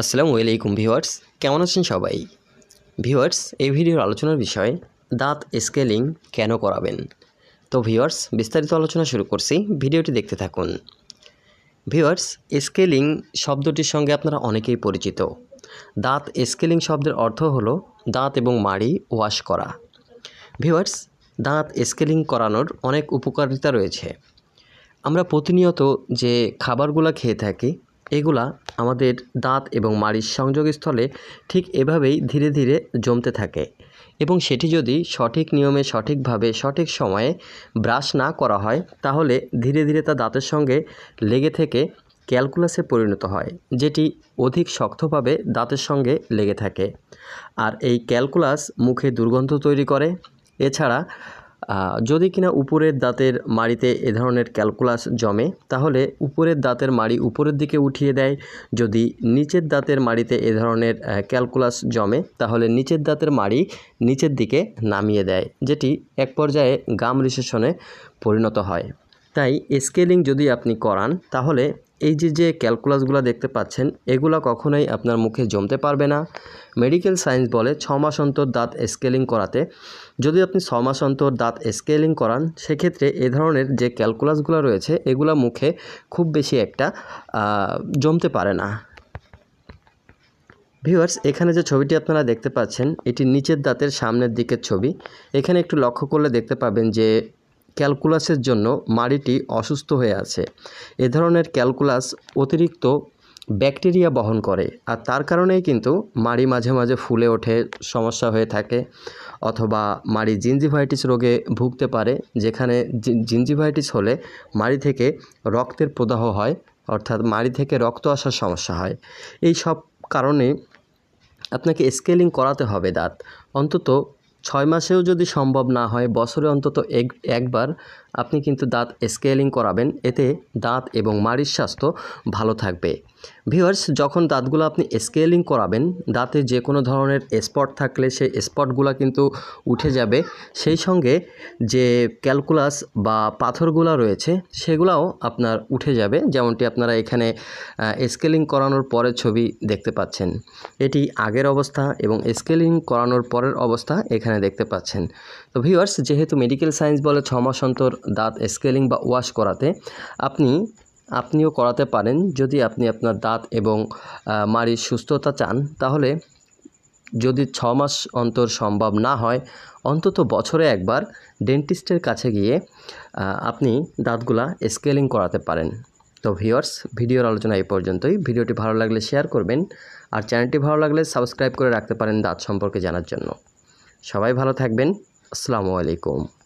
আসসালামু আলাইকুম ভিউয়ার্স কেমন আছেন সবাই ভিউয়ার্স এই ভিডিওর আলোচনার বিষয় দাঁত স্কেলিং কেন করাবেন তো ভিউয়ার্স বিস্তারিত আলোচনা শুরু করছি ভিডিওটি দেখতে থাকুন ভিউয়ার্স স্কেলিং শব্দটির সঙ্গে আপনারা অনেকেই পরিচিত দাঁত স্কেলিং শব্দের অর্থ হলো দাঁত এবং মাড়ি ওয়াশ করা ভিউয়ার্স দাঁত স্কেলিং করানোর অনেক উপকারিতা রয়েছে আমরা প্রতিনিয়ত যে খাবারগুলো খেয়ে থাকি এগুলা আমাদের দাঁত এবং মাড়ির সংযোগস্থলে ঠিক এভাবেই ধীরে ধীরে জমতে থাকে এবং সেটি যদি সঠিক নিয়মে সঠিকভাবে সঠিক সময়ে ব্রাশ না করা হয় তাহলে ধীরে ধীরে তা দাঁতের সঙ্গে লেগে থেকে ক্যালকুলাসে পরিণত হয় যেটি অধিক শক্তভাবে দাঁতের সঙ্গে লেগে থাকে আর এই ক্যালকুলাস মুখে দুর্গন্ধ তৈরি করে এছাড়া যদি কিনা উপরের দাঁতের মাড়িতে এ ধরনের ক্যালকুলাস জমে তাহলে উপরের দাঁতের মাড়ি উপরের দিকে উঠিয়ে দেয় যদি নিচের দাঁতের মাড়িতে এ ধরনের ক্যালকুলাস জমে তাহলে নিচের দাঁতের মাড়ি নিচের দিকে নামিয়ে দেয় যেটি এক পর্যায়ে গাম রিসেশনে পরিণত হয় তাই স্কেলিং যদি আপনি করান তাহলে এই যে যে ক্যালকুলাসগুলো দেখতে পাচ্ছেন এগুলো কখনোই আপনার মুখে জমতে পারবে না মেডিকেল সায়েন্স বলে ছ মাস অন্তর দাঁত স্কেলিং করাতে যদি আপনি ছ মাস অন্তর দাঁত স্কেলিং করান সেক্ষেত্রে এ ধরনের যে ক্যালকুলাসগুলো রয়েছে এগুলো মুখে খুব বেশি একটা জমতে পারে না ভিউয়ার্স এখানে যে ছবিটি আপনারা দেখতে পাচ্ছেন এটি নিচের দাঁতের সামনের দিকের ছবি এখানে একটু লক্ষ্য করলে দেখতে পাবেন যে ক্যালকুলাসের জন্য মাড়িটি অসুস্থ হয়ে আছে এ ধরনের ক্যালকুলাস অতিরিক্ত ব্যাকটেরিয়া বহন করে আর তার কারণেই কিন্তু মাড়ি মাঝে মাঝে ফুলে ওঠে সমস্যা হয়ে থাকে অথবা মাড়ি জিঞ্জিভাইটিস রোগে ভুগতে পারে যেখানে জিঞ্জিভাইটিস হলে মাড়ি থেকে রক্তের প্রদাহ হয় অর্থাৎ মাড়ি থেকে রক্ত আসার সমস্যা হয় এই সব কারণে আপনাকে স্কেলিং করাতে হবে দাঁত অন্তত ছয় মাসেও যদি সম্ভব না হয় বছরে অন্তত এক একবার আপনি কিন্তু দাঁত স্কেলিং করাবেন এতে দাঁত এবং মাড়ির স্বাস্থ্য ভালো থাকবে ভিউয়ার্স যখন দাঁতগুলো আপনি স্কেলিং করাবেন দাঁতে যে কোনো ধরনের স্পট থাকলে সেই স্পটগুলো কিন্তু উঠে যাবে সেই সঙ্গে যে ক্যালকুলাস বা পাথরগুলো রয়েছে সেগুলাও আপনার উঠে যাবে যেমনটি আপনারা এখানে স্কেলিং করানোর পরের ছবি দেখতে পাচ্ছেন এটি আগের অবস্থা এবং স্কেলিং করানোর পরের অবস্থা এখানে দেখতে পাচ্ছেন তো ভিউয়ার্স যেহেতু মেডিকেল সায়েন্স বলে ছমাস অন্তর দাঁত স্কেলিং বা ওয়াশ করাতে আপনি আপনিও করাতে পারেন যদি আপনি আপনার দাঁত এবং মাড়ির সুস্থতা চান তাহলে যদি ছ মাস অন্তর সম্ভব না হয় অন্তত বছরে একবার ডেন্টিস্টের কাছে গিয়ে আপনি দাঁতগুলা স্কেলিং করাতে পারেন তো ভিওর্স ভিডিওর আলোচনা এই পর্যন্তই ভিডিওটি ভালো লাগলে শেয়ার করবেন আর চ্যানেলটি ভালো লাগলে সাবস্ক্রাইব করে রাখতে পারেন দাঁত সম্পর্কে জানার জন্য সবাই ভালো থাকবেন আসসালামু আলাইকুম